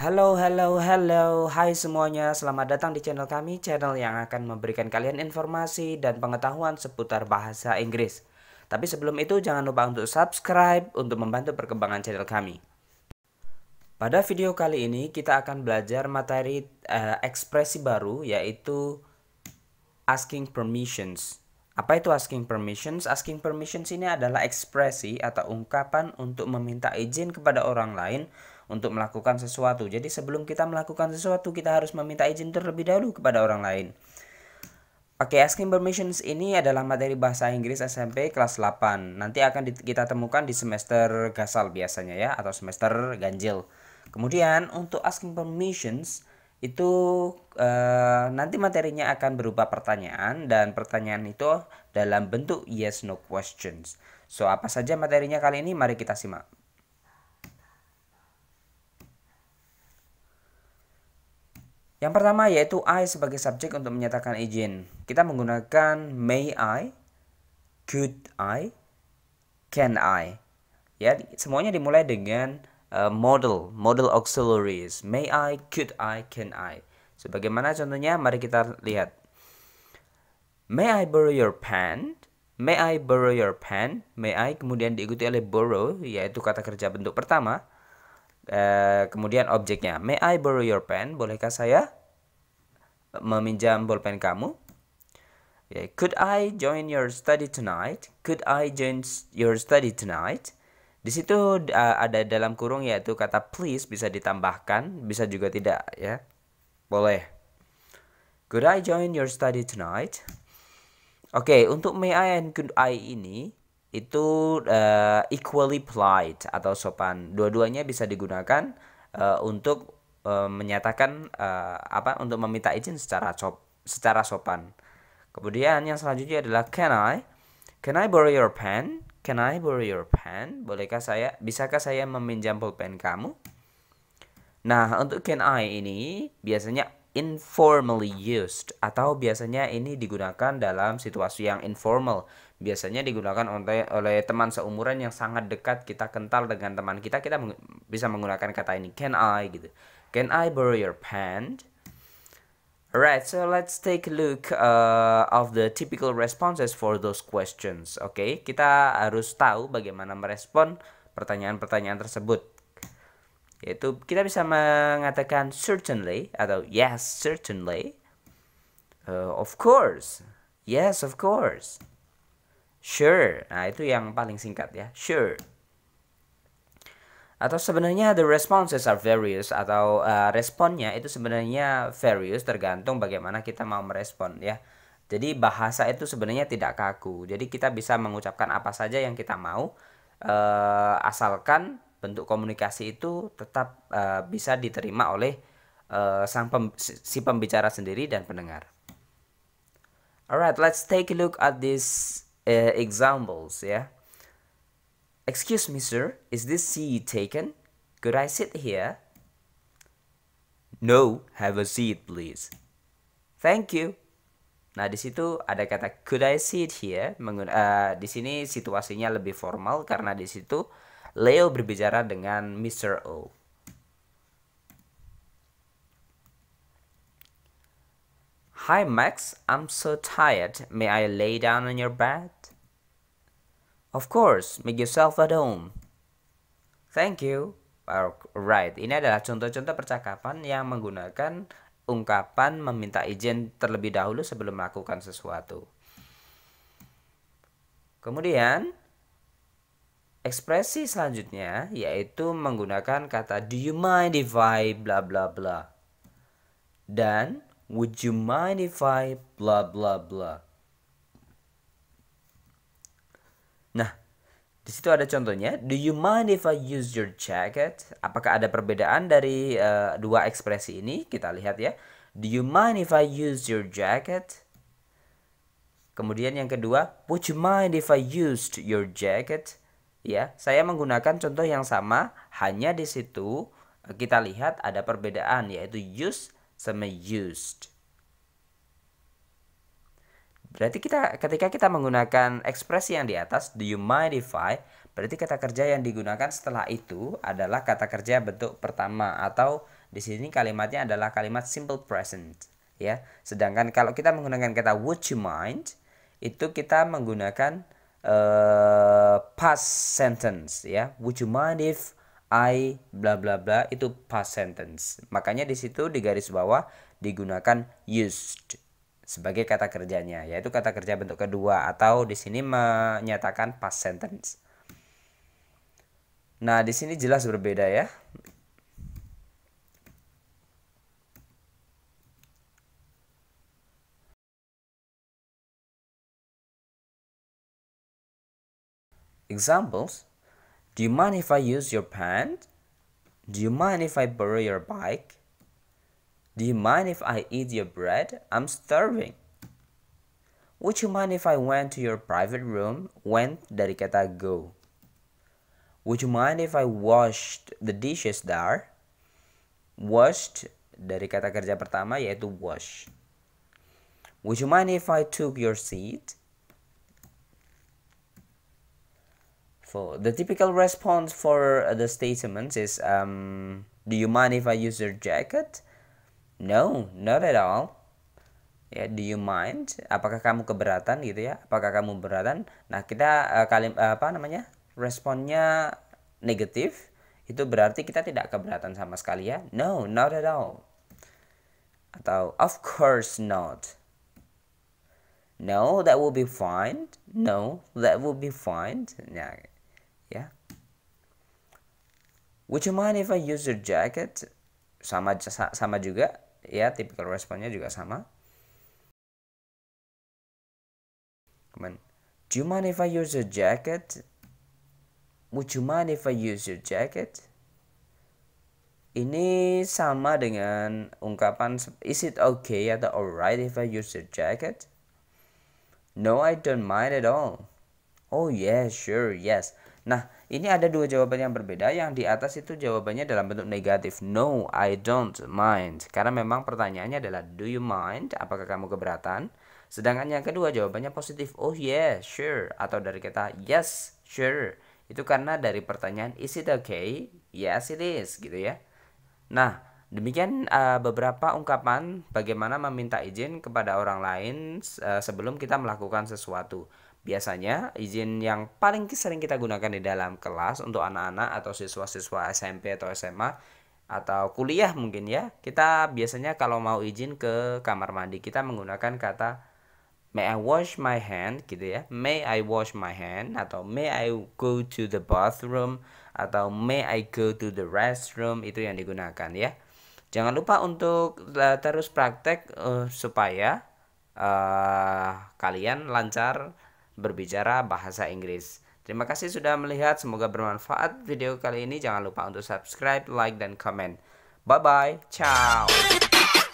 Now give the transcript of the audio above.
Halo, halo, halo, hai semuanya, selamat datang di channel kami, channel yang akan memberikan kalian informasi dan pengetahuan seputar bahasa Inggris. Tapi sebelum itu jangan lupa untuk subscribe untuk membantu perkembangan channel kami. Pada video kali ini kita akan belajar materi uh, ekspresi baru yaitu asking permissions. Apa itu asking permissions? Asking permissions ini adalah ekspresi atau ungkapan untuk meminta izin kepada orang lain untuk melakukan sesuatu. Jadi sebelum kita melakukan sesuatu, kita harus meminta izin terlebih dahulu kepada orang lain. Oke, okay, asking permissions ini adalah materi bahasa Inggris SMP kelas 8. Nanti akan kita temukan di semester gasal biasanya ya atau semester ganjil. Kemudian untuk asking permissions itu eh, nanti materinya akan berupa pertanyaan dan pertanyaan itu dalam bentuk yes no questions. So apa saja materinya kali ini mari kita simak. Yang pertama yaitu I sebagai subjek untuk menyatakan izin. Kita menggunakan may I, could I, can I. Ya, semuanya dimulai dengan uh, model, model auxiliaries. May I, could I, can I. Sebagaimana contohnya, mari kita lihat. May I borrow your pen? May I borrow your pen? May I kemudian diikuti oleh borrow, yaitu kata kerja bentuk pertama. Eh, kemudian objeknya, may I borrow your pen? Bolehkah saya meminjam bolpen kamu? Okay. Ya, could I join your study tonight? Could I join your study tonight? Di situ uh, ada dalam kurung yaitu kata please bisa ditambahkan, bisa juga tidak ya. Boleh. Could I join your study tonight? Oke, okay, untuk may I and could I ini itu uh, equally polite atau sopan. Dua-duanya bisa digunakan uh, untuk uh, menyatakan uh, apa untuk meminta izin secara sop secara sopan. Kemudian yang selanjutnya adalah can I? Can I borrow your pen? Can I borrow your pen? Bolehkah saya bisakah saya meminjam pulpen kamu? Nah, untuk can I ini biasanya informally used atau biasanya ini digunakan dalam situasi yang informal biasanya digunakan oleh oleh teman seumuran yang sangat dekat kita kental dengan teman kita kita meng, bisa menggunakan kata ini can I gitu can I borrow your pen Alright, so let's take a look uh, of the typical responses for those questions. Oke, okay? kita harus tahu bagaimana merespon pertanyaan-pertanyaan tersebut. Yaitu kita bisa mengatakan certainly atau yes certainly, uh, of course, yes of course, Sure. Nah, itu yang paling singkat ya. Sure. Atau sebenarnya the responses are various atau uh, responnya itu sebenarnya various tergantung bagaimana kita mau merespon ya. Jadi bahasa itu sebenarnya tidak kaku. Jadi kita bisa mengucapkan apa saja yang kita mau uh, asalkan bentuk komunikasi itu tetap uh, bisa diterima oleh uh, sang pem si pembicara sendiri dan pendengar. Alright, let's take a look at this uh, examples, yeah? Excuse me, sir, is this seat taken? Could I sit here? No, have a seat, please. Thank you. Nah, di situ ada kata could I sit here? Mengguna, uh, eh, di sini situasinya lebih formal karena di situ Leo berbicara dengan Mr. O. Hi Max, I'm so tired. May I lay down on your bed? Of course, make yourself at home. Thank you. Alright, ini adalah contoh-contoh percakapan yang menggunakan ungkapan meminta izin terlebih dahulu sebelum melakukan sesuatu. Kemudian, ekspresi selanjutnya yaitu menggunakan kata do you mind if I bla bla bla. Dan Would you mind if I blah blah blah? Nah, di situ ada contohnya. Do you mind if I use your jacket? Apakah ada perbedaan dari uh, dua ekspresi ini? Kita lihat ya. Do you mind if I use your jacket? Kemudian yang kedua, would you mind if I used your jacket? Ya, saya menggunakan contoh yang sama, hanya di situ eh, kita lihat ada perbedaan yaitu use sama used. Berarti kita ketika kita menggunakan ekspresi yang di atas, do you mind if I? Berarti kata kerja yang digunakan setelah itu adalah kata kerja bentuk pertama atau di sini kalimatnya adalah kalimat simple present ya. Sedangkan kalau kita menggunakan kata would you mind itu kita menggunakan uh, past sentence ya. Would you mind if I bla bla bla itu past sentence. Makanya di situ di garis bawah digunakan used sebagai kata kerjanya, yaitu kata kerja bentuk kedua atau di sini menyatakan past sentence. Nah, di sini jelas berbeda ya. Examples Do you mind if I use your pants? Do you mind if I borrow your bike? Do you mind if I eat your bread? I'm starving. Would you mind if I went to your private room? Went dari kata go. Would you mind if I washed the dishes there? Washed dari kata kerja pertama yaitu wash. Would you mind if I took your seat? for the typical response for uh, the statements is um, do you mind if I use your jacket? No, not at all. yeah, do you mind? Apakah kamu keberatan gitu ya? Apakah kamu keberatan? Nah, kita uh, kalim uh, apa namanya? Responnya negatif. Itu berarti kita tidak keberatan sama sekali ya. No, not at all. Atau of course not. No, that will be fine. No, that will be fine. Nah, ya would you mind if I use your jacket sama sama juga ya tipikal responnya juga sama Kemudian, do you mind if I use your jacket would you mind if I use your jacket ini sama dengan ungkapan is it okay atau alright if I use your jacket? No, I don't mind at all. Oh yeah, sure, yes. Nah, ini ada dua jawaban yang berbeda. Yang di atas itu jawabannya dalam bentuk negatif. No, I don't mind. Karena memang pertanyaannya adalah do you mind? Apakah kamu keberatan? Sedangkan yang kedua jawabannya positif. Oh yeah, sure. Atau dari kita yes, sure. Itu karena dari pertanyaan is it okay? Yes, it is gitu ya. Nah, Demikian uh, beberapa ungkapan bagaimana meminta izin kepada orang lain uh, sebelum kita melakukan sesuatu. Biasanya, izin yang paling sering kita gunakan di dalam kelas untuk anak-anak atau siswa-siswa SMP atau SMA atau kuliah mungkin ya, kita biasanya kalau mau izin ke kamar mandi kita menggunakan kata may I wash my hand gitu ya. May I wash my hand atau may I go to the bathroom atau may I go to the restroom itu yang digunakan ya. Jangan lupa untuk uh, terus praktek uh, supaya uh, kalian lancar berbicara bahasa Inggris. Terima kasih sudah melihat, semoga bermanfaat video kali ini. Jangan lupa untuk subscribe, like, dan komen. Bye-bye, ciao!